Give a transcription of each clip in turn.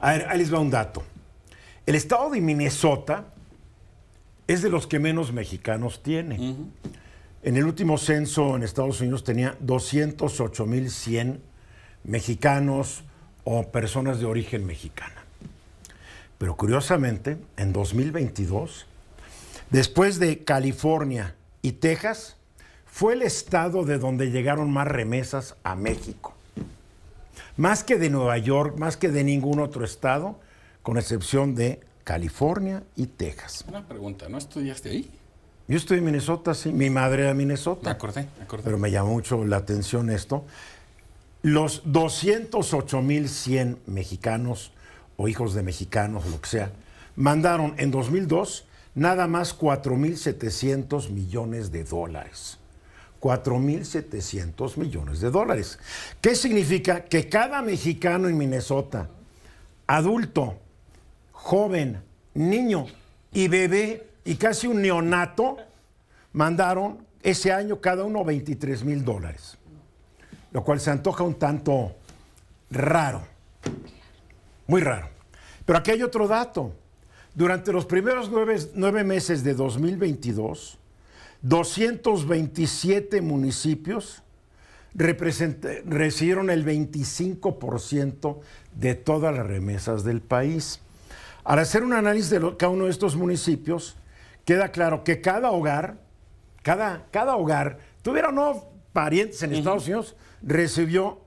A ver, ahí les va un dato. El estado de Minnesota es de los que menos mexicanos tiene. En el último censo en Estados Unidos tenía 208.100 mexicanos o personas de origen mexicana. Pero curiosamente, en 2022, después de California y Texas, fue el estado de donde llegaron más remesas a México más que de Nueva York, más que de ningún otro estado, con excepción de California y Texas. Una pregunta, ¿no estudiaste ahí? Yo estoy en Minnesota, sí, mi madre era Minnesota. Me acordé, me acordé. Pero me llamó mucho la atención esto. Los 208.100 mexicanos o hijos de mexicanos, lo que sea, mandaron en 2002 nada más 4.700 millones de dólares. 4.700 millones de dólares. ¿Qué significa? Que cada mexicano en Minnesota, adulto, joven, niño y bebé y casi un neonato, mandaron ese año cada uno 23 mil dólares, lo cual se antoja un tanto raro, muy raro. Pero aquí hay otro dato. Durante los primeros nueve, meses de 2022, 227 municipios recibieron el 25% de todas las remesas del país. Al hacer un análisis de cada uno de estos municipios, queda claro que cada hogar, cada, cada hogar, tuviera no parientes en Estados Unidos, recibió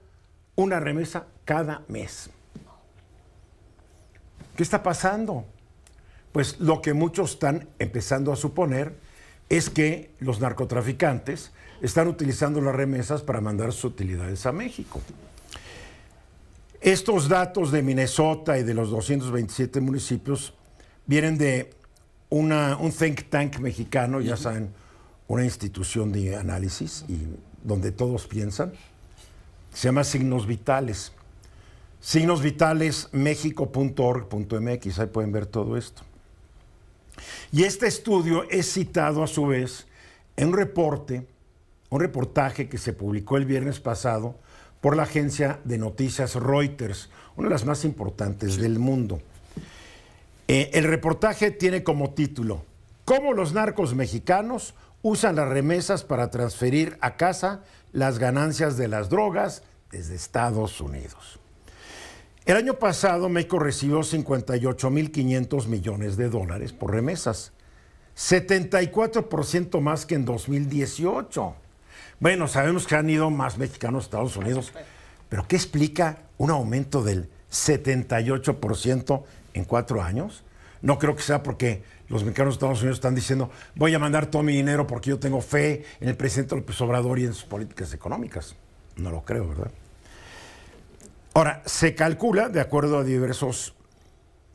una remesa cada mes. ¿Qué está pasando? Pues lo que muchos están empezando a suponer es que los narcotraficantes están utilizando las remesas para mandar sus utilidades a México. Estos datos de Minnesota y de los 227 municipios vienen de un think tank mexicano, ya saben, una institución de análisis y donde todos piensan. Se llama Signos Vitales. Signosvitalesmexico.org.mx, ahí pueden ver todo esto. Y este estudio es citado a su vez en un reporte, un reportaje que se publicó el viernes pasado por la agencia de noticias Reuters, una de las más importantes del mundo. Eh, el reportaje tiene como título, ¿Cómo los narcos mexicanos usan las remesas para transferir a casa las ganancias de las drogas desde Estados Unidos? El año pasado México recibió 58.500 millones de dólares por remesas, 74% más que en 2018. Bueno, sabemos que han ido más mexicanos a Estados Unidos, pero ¿qué explica un aumento del 78% en cuatro años? No creo que sea porque los mexicanos de Estados Unidos están diciendo, voy a mandar todo mi dinero porque yo tengo fe en el presidente López Obrador y en sus políticas económicas. No lo creo, ¿verdad? Ahora, se calcula, de acuerdo a diversos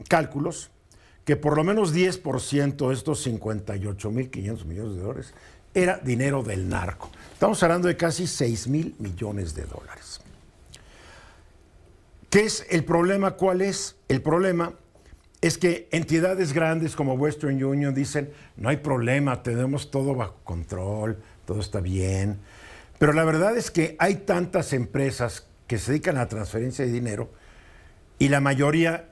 cálculos, que por lo menos 10% de estos 58.500 millones de dólares era dinero del narco. Estamos hablando de casi 6 mil millones de dólares. ¿Qué es el problema? ¿Cuál es? El problema es que entidades grandes como Western Union dicen, no hay problema, tenemos todo bajo control, todo está bien. Pero la verdad es que hay tantas empresas que se dedican a transferencia de dinero y la mayoría,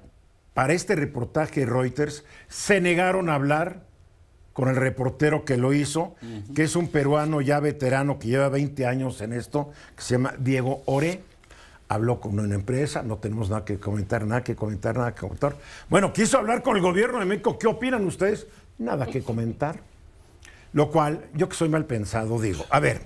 para este reportaje de Reuters, se negaron a hablar con el reportero que lo hizo, que es un peruano ya veterano que lleva 20 años en esto, que se llama Diego Ore. Habló con una empresa, no tenemos nada que comentar, nada que comentar, nada que comentar. Bueno, quiso hablar con el gobierno de México. ¿Qué opinan ustedes? Nada que comentar. Lo cual, yo que soy mal pensado, digo, a ver,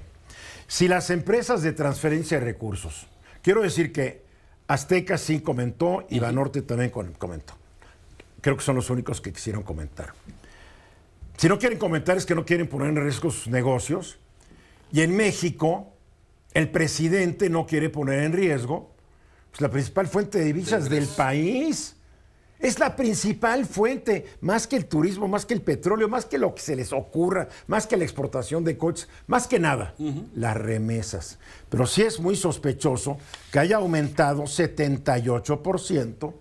si las empresas de transferencia de recursos Quiero decir que Azteca sí comentó y Banorte también comentó. Creo que son los únicos que quisieron comentar. Si no quieren comentar es que no quieren poner en riesgo sus negocios. Y en México, el presidente no quiere poner en riesgo pues, la principal fuente de divisas del país. Es la principal fuente, más que el turismo, más que el petróleo, más que lo que se les ocurra, más que la exportación de coches, más que nada, las remesas. Pero sí es muy sospechoso que haya aumentado 78%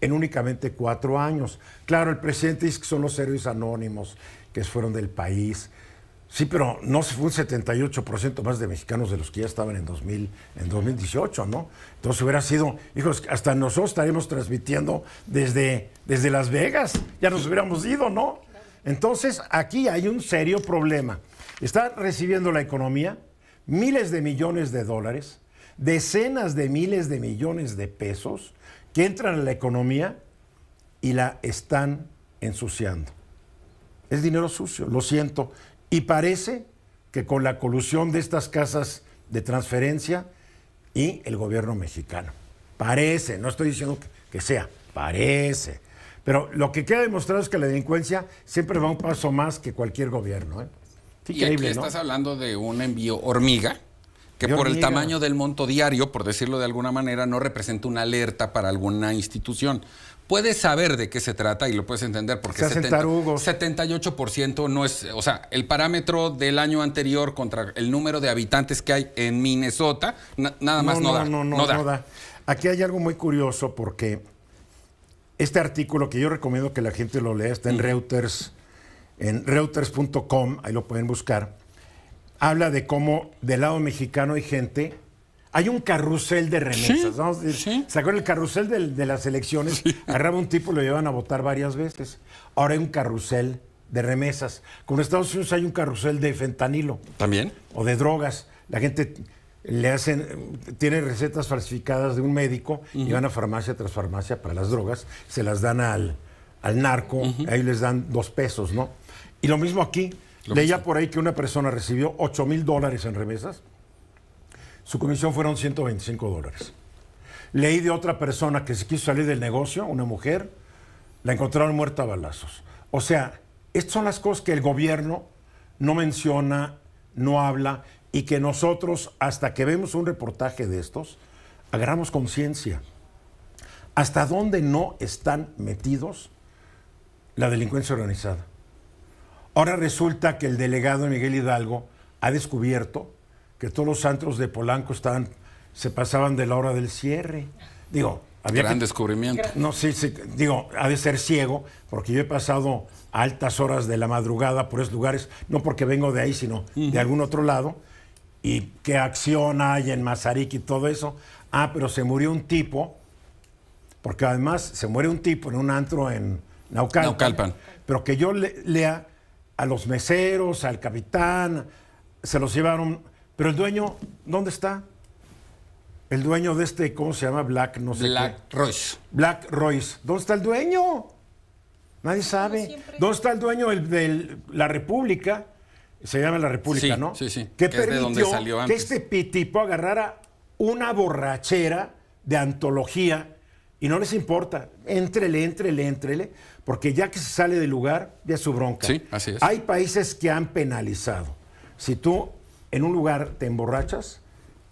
en únicamente cuatro años. Claro, el presidente dice que son los héroes anónimos que fueron del país, Sí, pero no se fue un 78% más de mexicanos de los que ya estaban en, 2000, en 2018, ¿no? Entonces hubiera sido, hijos, hasta nosotros estaríamos transmitiendo desde, desde Las Vegas, ya nos hubiéramos ido, ¿no? Entonces aquí hay un serio problema. Está recibiendo la economía miles de millones de dólares, decenas de miles de millones de pesos que entran a la economía y la están ensuciando. Es dinero sucio, lo siento. Y parece que con la colusión de estas casas de transferencia y el gobierno mexicano. Parece, no estoy diciendo que sea, parece. Pero lo que queda demostrado es que la delincuencia siempre va un paso más que cualquier gobierno. ¿eh? y estás hablando de un envío hormiga, que por el tamaño del monto diario, por decirlo de alguna manera, no representa una alerta para alguna institución puedes saber de qué se trata y lo puedes entender porque 78% no es, o sea, el parámetro del año anterior contra el número de habitantes que hay en Minnesota, nada más no, da, no, no, no, da. Aquí hay algo muy curioso porque este artículo que yo recomiendo que la gente lo lea está en mm. Reuters, en reuters.com, ahí lo pueden buscar, habla de cómo del lado mexicano hay gente hay un carrusel de remesas. Vamos ¿Se acuerdan? El carrusel de, las elecciones. Agarraba un tipo, lo llevan a votar varias veces. Ahora hay un carrusel de remesas. Como en Estados Unidos hay un carrusel de fentanilo. ¿También? O de drogas. La gente le hacen, tiene recetas falsificadas de un médico y van a farmacia tras farmacia para las drogas, se las dan al, al narco, ahí les dan dos pesos, ¿no? Y lo mismo aquí, leía por ahí que una persona recibió 8 mil dólares en remesas su comisión fueron 125 dólares. Leí de otra persona que se quiso salir del negocio, una mujer, la encontraron muerta a balazos. O sea, estas son las cosas que el gobierno no menciona, no habla y que nosotros, hasta que vemos un reportaje de estos, agarramos conciencia. ¿Hasta dónde no están metidos la delincuencia organizada? Ahora resulta que el delegado Miguel Hidalgo ha descubierto que todos los antros de Polanco estaban, se pasaban de la hora del cierre. Digo, había gran descubrimiento. No, sí, sí, digo, ha de ser ciego, porque yo he pasado altas horas de la madrugada por esos lugares, no porque vengo de ahí, sino de algún otro lado, y qué acción hay en Mazarik y todo eso. Ah, pero se murió un tipo, porque además se muere un tipo en un antro en Naucalpan. Pero que yo lea a los meseros, al capitán, se los llevaron pero el dueño, ¿dónde está? El dueño de este, ¿cómo se llama? Black, no sé. Black Royce. Black Royce. ¿Dónde está el dueño? Nadie sabe. ¿Dónde está el dueño de la República? Se llama la República, ¿no? Sí, sí. permitió de salió que este pitipo agarrara una borrachera de antología y no les importa. Entrele, entrele, entrele, porque ya que se sale del lugar, ya su bronca. Sí, así es. Hay países que han penalizado. Si tú en un lugar te emborrachas,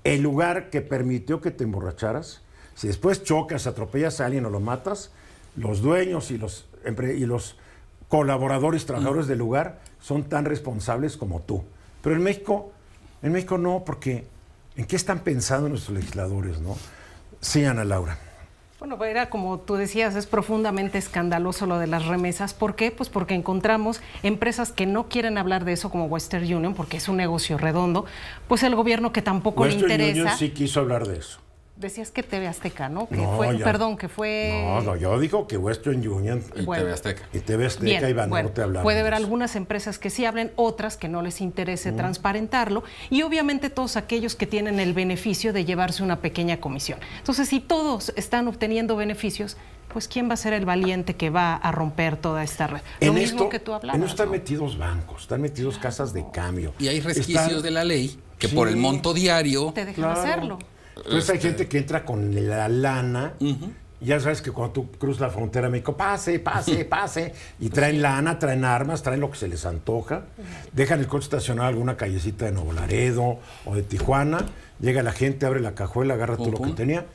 el lugar que permitió que te emborracharas, si después chocas, atropellas a alguien o lo matas, los dueños y los, y los colaboradores, trabajadores mm. del lugar son tan responsables como tú. Pero en México, en México no, porque ¿en qué están pensando nuestros legisladores, no? Sí, Ana Laura. Bueno, era como tú decías, es profundamente escandaloso lo de las remesas. ¿Por qué? Pues porque encontramos empresas que no quieren hablar de eso, como Western Union, porque es un negocio redondo. Pues el gobierno que tampoco le interesa. Western Union sí quiso hablar de eso decías que TV Azteca, ¿no? Que fue, perdón, que fue. No, no, yo digo que Western Union y TV Azteca. Y TV Azteca bien, y Puede haber algunas empresas que sí hablen, otras que no les interese mm. transparentarlo. Y obviamente todos aquellos que tienen el beneficio de llevarse una pequeña comisión. Entonces, si todos están obteniendo beneficios, pues quién va a ser el valiente que va a romper toda esta red. En Lo mismo que tú hablabas. están metidos bancos, están metidos casas de cambio. Y hay resquicios de la ley que por el monto diario te dejan hacerlo. Entonces hay este gente que entra con la lana. ya sabes que cuando tú cruzas la frontera me dijo pase, pase, pase. Y pues traen lana, traen armas, traen lo que se les antoja. Dejan el coche estacionado en alguna callecita de Nuevo Laredo o de Tijuana. Llega la gente, abre la cajuela, agarra todo lo que tenía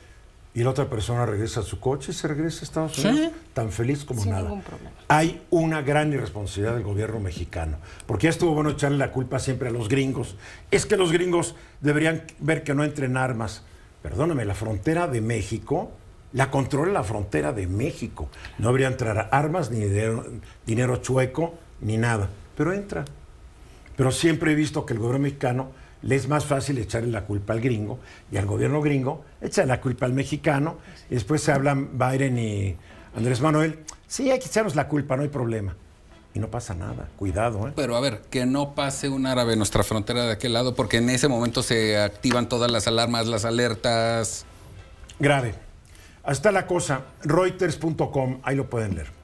y la otra persona regresa a su coche y se regresa a Estados Unidos tan feliz como nada. Hay una gran irresponsabilidad del gobierno mexicano, porque ya estuvo bueno echarle la culpa siempre a los gringos. Es que los gringos deberían ver que no entren armas. Perdóname, la frontera de México la controla la frontera de México. No debería entrar armas, ni dinero chueco, ni nada. Pero entra. Pero siempre he visto que el gobierno mexicano le es más fácil echarle la culpa al gringo y al gobierno gringo, echa la culpa al mexicano, y después se hablan Biden y Andrés Manuel, sí, hay que echarnos la culpa, no hay problema. Y no pasa nada, cuidado. ¿eh? Pero a ver, que no pase un árabe en nuestra frontera de aquel lado, porque en ese momento se activan todas las alarmas, las alertas. Grave. Hasta la cosa, reuters.com, ahí lo pueden leer.